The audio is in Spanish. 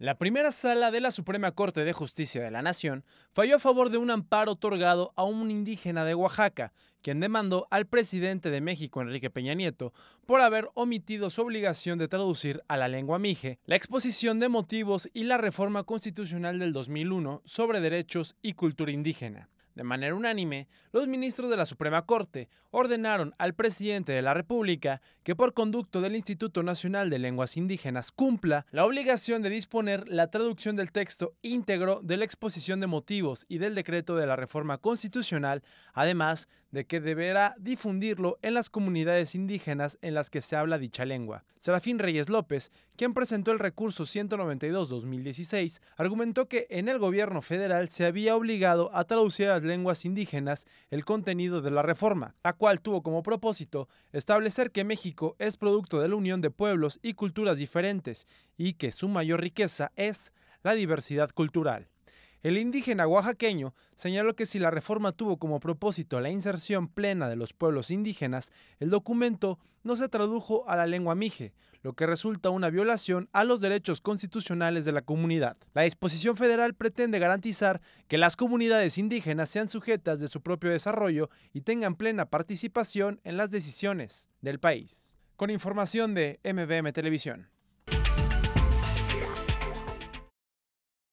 La primera sala de la Suprema Corte de Justicia de la Nación falló a favor de un amparo otorgado a un indígena de Oaxaca, quien demandó al presidente de México, Enrique Peña Nieto, por haber omitido su obligación de traducir a la lengua mije la exposición de motivos y la reforma constitucional del 2001 sobre derechos y cultura indígena. De manera unánime, los ministros de la Suprema Corte ordenaron al presidente de la República que por conducto del Instituto Nacional de Lenguas Indígenas cumpla la obligación de disponer la traducción del texto íntegro de la exposición de motivos y del decreto de la reforma constitucional, además de que deberá difundirlo en las comunidades indígenas en las que se habla dicha lengua. Serafín Reyes López, quien presentó el recurso 192-2016, argumentó que en el gobierno federal se había obligado a traducir las lenguas indígenas el contenido de la reforma, la cual tuvo como propósito establecer que México es producto de la unión de pueblos y culturas diferentes y que su mayor riqueza es la diversidad cultural. El indígena oaxaqueño señaló que si la reforma tuvo como propósito la inserción plena de los pueblos indígenas, el documento no se tradujo a la lengua mije, lo que resulta una violación a los derechos constitucionales de la comunidad. La disposición federal pretende garantizar que las comunidades indígenas sean sujetas de su propio desarrollo y tengan plena participación en las decisiones del país. Con información de MBM Televisión.